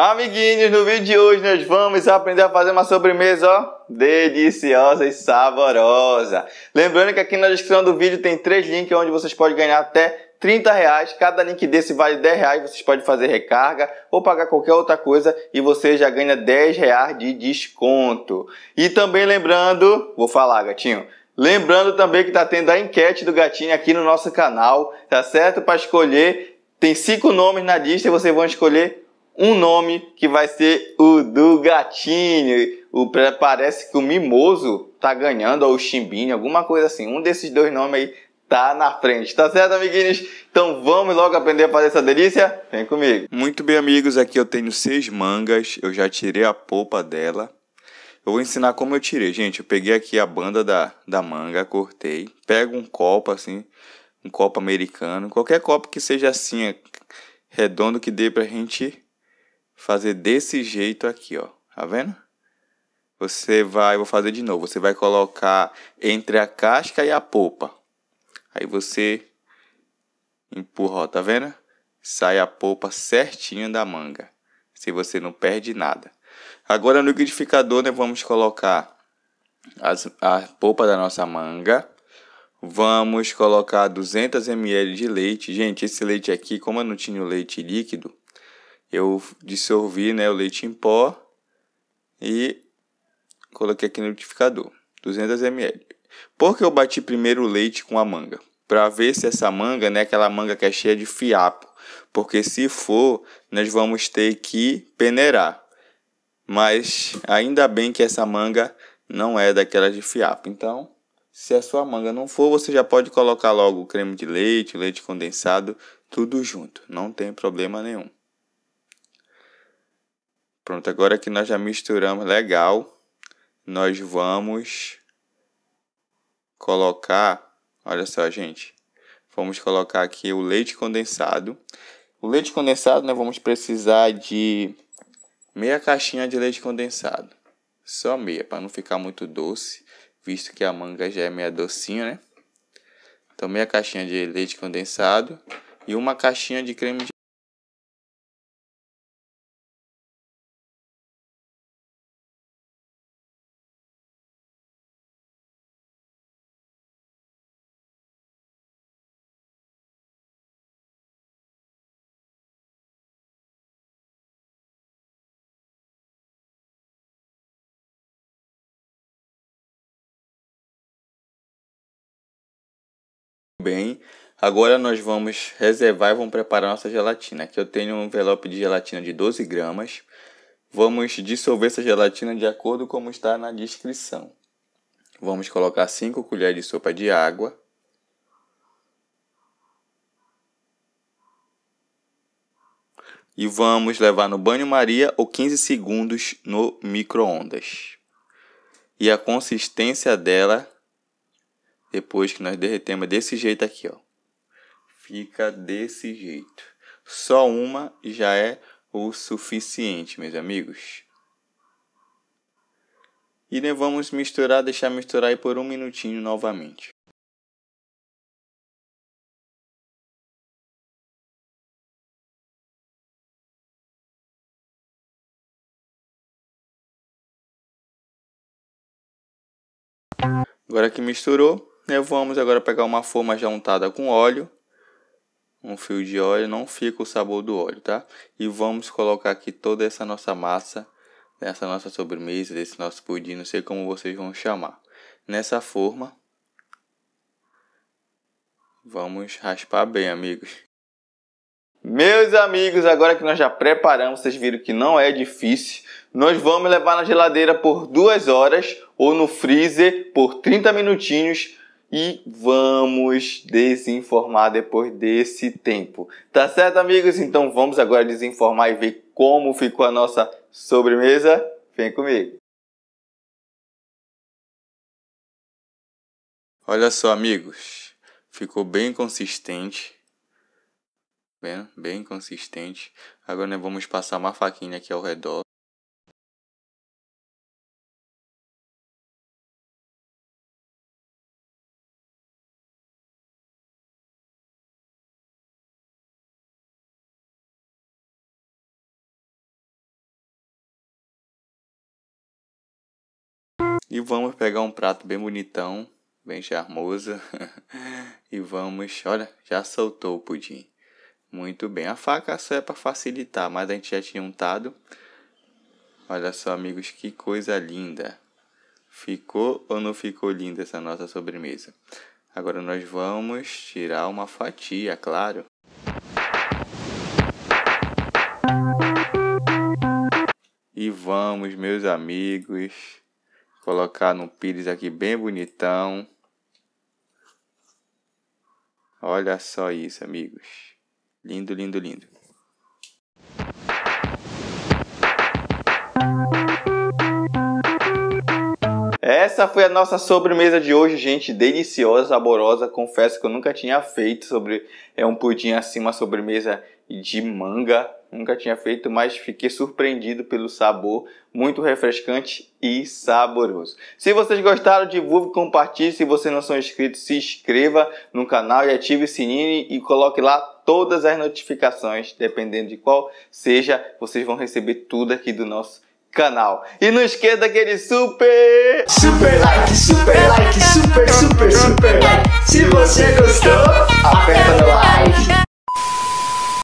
Amiguinhos, no vídeo de hoje nós vamos aprender a fazer uma sobremesa, ó, deliciosa e saborosa. Lembrando que aqui na descrição do vídeo tem três links onde vocês podem ganhar até 30 reais, cada link desse vale 10 reais, vocês podem fazer recarga ou pagar qualquer outra coisa e você já ganha 10 reais de desconto. E também lembrando, vou falar gatinho, lembrando também que está tendo a enquete do gatinho aqui no nosso canal, tá certo? Para escolher, tem cinco nomes na lista e vocês vão escolher um nome que vai ser o do gatinho. O, parece que o Mimoso tá ganhando, ou o Chimbinho, alguma coisa assim. Um desses dois nomes aí tá na frente. Tá certo, amiguinhos? Então vamos logo aprender a fazer essa delícia? Vem comigo. Muito bem, amigos. Aqui eu tenho seis mangas. Eu já tirei a polpa dela. Eu vou ensinar como eu tirei. Gente, eu peguei aqui a banda da, da manga, cortei. Pego um copo assim, um copo americano. Qualquer copo que seja assim, redondo, que dê pra gente fazer desse jeito aqui, ó. Tá vendo? Você vai, vou fazer de novo. Você vai colocar entre a casca e a polpa Aí você empurra, ó, tá vendo? Sai a polpa certinho da manga. Se você não perde nada. Agora no liquidificador né, vamos colocar as, a polpa da nossa manga. Vamos colocar 200 ml de leite. Gente, esse leite aqui, como eu não tinha o leite líquido, eu dissolvi né, o leite em pó e coloquei aqui no liquidificador. 200 ml. Porque eu bati primeiro o leite com a manga? para ver se essa manga, né, aquela manga que é cheia de fiapo, porque se for, nós vamos ter que peneirar. Mas ainda bem que essa manga não é daquela de fiapo. Então, se a sua manga não for, você já pode colocar logo creme de leite, leite condensado, tudo junto, não tem problema nenhum. Pronto, agora que nós já misturamos legal, nós vamos colocar Olha só, gente. Vamos colocar aqui o leite condensado. O leite condensado, nós né, vamos precisar de meia caixinha de leite condensado. Só meia, para não ficar muito doce, visto que a manga já é meia docinha, né? Então, meia caixinha de leite condensado e uma caixinha de creme de bem. Agora nós vamos reservar e vamos preparar nossa gelatina. Aqui eu tenho um envelope de gelatina de 12 gramas. Vamos dissolver essa gelatina de acordo com como está na descrição. Vamos colocar 5 colheres de sopa de água. E vamos levar no banho-maria ou 15 segundos no micro-ondas. E a consistência dela depois que nós derretemos desse jeito aqui, ó. Fica desse jeito. Só uma já é o suficiente, meus amigos. E né, vamos misturar, deixar misturar aí por um minutinho novamente. Agora que misturou, é, vamos agora pegar uma forma já untada com óleo, um fio de óleo, não fica o sabor do óleo, tá? E vamos colocar aqui toda essa nossa massa, essa nossa sobremesa, desse nosso pudim, não sei como vocês vão chamar. Nessa forma, vamos raspar bem, amigos. Meus amigos, agora que nós já preparamos, vocês viram que não é difícil. Nós vamos levar na geladeira por duas horas ou no freezer por 30 minutinhos e vamos desinformar depois desse tempo. Tá certo, amigos? Então vamos agora desinformar e ver como ficou a nossa sobremesa. Vem comigo. Olha só, amigos. Ficou bem consistente. Bem, bem consistente. Agora nós vamos passar uma faquinha aqui ao redor E vamos pegar um prato bem bonitão, bem charmoso. e vamos, olha, já soltou o pudim. Muito bem, a faca só é para facilitar, mas a gente já tinha untado. Olha só, amigos, que coisa linda. Ficou ou não ficou linda essa nossa sobremesa? Agora nós vamos tirar uma fatia, claro. E vamos, meus amigos. Colocar num pires aqui bem bonitão. Olha só isso, amigos. Lindo, lindo, lindo. Essa foi a nossa sobremesa de hoje, gente. Deliciosa, saborosa. Confesso que eu nunca tinha feito sobre é um pudim assim, uma sobremesa de manga. Nunca tinha feito, mas fiquei surpreendido pelo sabor, muito refrescante e saboroso. Se vocês gostaram, divulgue, compartilhe. Se você não são inscritos, se inscreva no canal e ative o sininho e coloque lá todas as notificações, dependendo de qual seja, vocês vão receber tudo aqui do nosso canal. E não esqueça aquele super super like, super like, super super super like. Se você gostou, aperta no like.